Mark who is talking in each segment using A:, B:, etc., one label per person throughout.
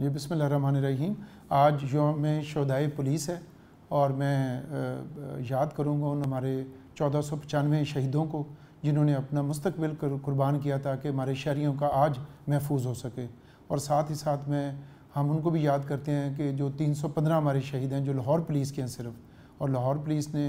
A: जी बसमीम आज योम शोदाई पुलिस है और मैं याद करूँगा उन हमारे चौदह सौ पचानवे शहीदों को जिन्होंने अपना मुस्तबिल कुर्बान किया ताकि हमारे शहरीों का आज महफूज हो सके और साथ ही साथ में हम उनको भी याद करते हैं कि जो तीन सौ पंद्रह हमारे शहीद हैं जो लाहौर पुलिस के हैं सिर्फ और लाहौर पुलिस ने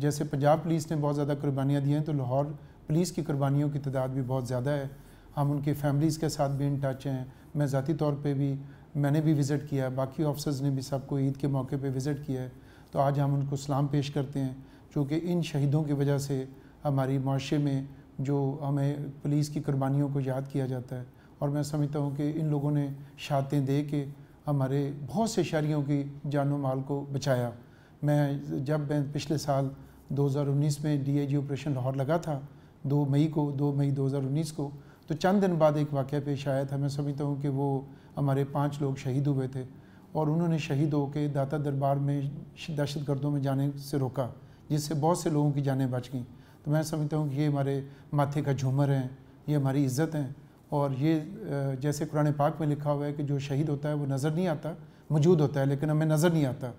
A: जैसे पंजाब पुलिस ने बहुत ज़्यादा कुर्बानियाँ दी हैं तो लाहौर पुलिस की कुर्बानियों की तादाद भी बहुत ज़्यादा है हम उनकी फैमिलीज़ के साथ भी इन टच हैं मैं ज़ाती तौर पर भी मैंने भी विज़िट किया है बाकी ऑफिसर्स ने भी सबको ईद के मौके पर विज़िट किया है तो आज हम उनको सलाम पेश करते हैं चूँकि इन शहीदों की वजह से हमारी माशरे में जो हमें पुलिस की कुर्बानियों को याद किया जाता है और मैं समझता हूँ कि इन लोगों ने शातें दे के हमारे बहुत से शहरीों की जान माल को बचाया मैं जब मैं पिछले साल 2019 में डीएजी ऑपरेशन लाहौर लगा था 2 मई को 2 मई 2019 को तो चंद दिन बाद एक वाक़ पेश आया था मैं समझता हूँ कि वो हमारे पाँच लोग शहीद हुए थे और उन्होंने शहीद के दाता दरबार में दहशत गर्दों में जाने से रोका जिससे बहुत से लोगों की जानें बच गईं तो मैं समझता हूँ कि ये हमारे माथे का झूमर हैं ये हमारी इज़्ज़त हैं और ये जैसे कुरान पाक में लिखा हुआ है कि जो शहीद होता है वो नज़र नहीं आता मौजूद होता है लेकिन हमें नज़र नहीं आता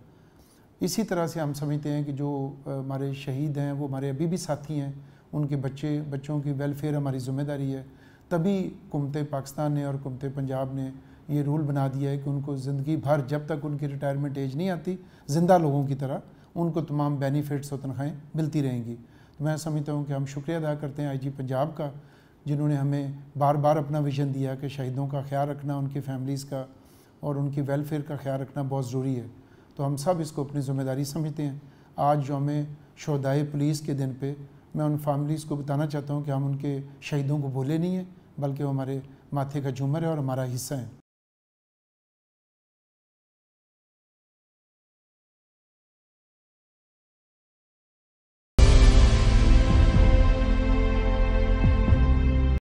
A: इसी तरह से हम समझते हैं कि जो हमारे शहीद हैं वो हमारे अभी भी साथी हैं उनके बच्चे बच्चों की वेलफेयर हमारी ज़िम्मेदारी है तभी कुमत पाकिस्तान ने और कुमत पंजाब ने ये रूल बना दिया है कि उनको ज़िंदगी भर जब तक उनकी रिटायरमेंट एज नहीं आती ज़िंदा लोगों की तरह उनको तमाम बेनिफिट्स और तनख्वाहें मिलती रहेंगी तो मैं समझता हूँ कि हम शुक्रिया अदा करते हैं आईजी पंजाब का जिन्होंने हमें बार बार अपना विजन दिया कि शहीदों का ख्याल रखना उनकी फैमिलीज़ का और उनकी वेलफेयर का ख्याल रखना बहुत ज़रूरी है तो हम सब इसको अपनी ज़िम्मेदारी समझते हैं आज जो हमें शहदाय पुलिस के दिन पर मैं उन फैमिलीज़ को बताना चाहता हूँ कि हम उनके शहीदों को भूले नहीं हैं बल्कि वो हमारे माथे का झूमर है और हमारा हिस्सा है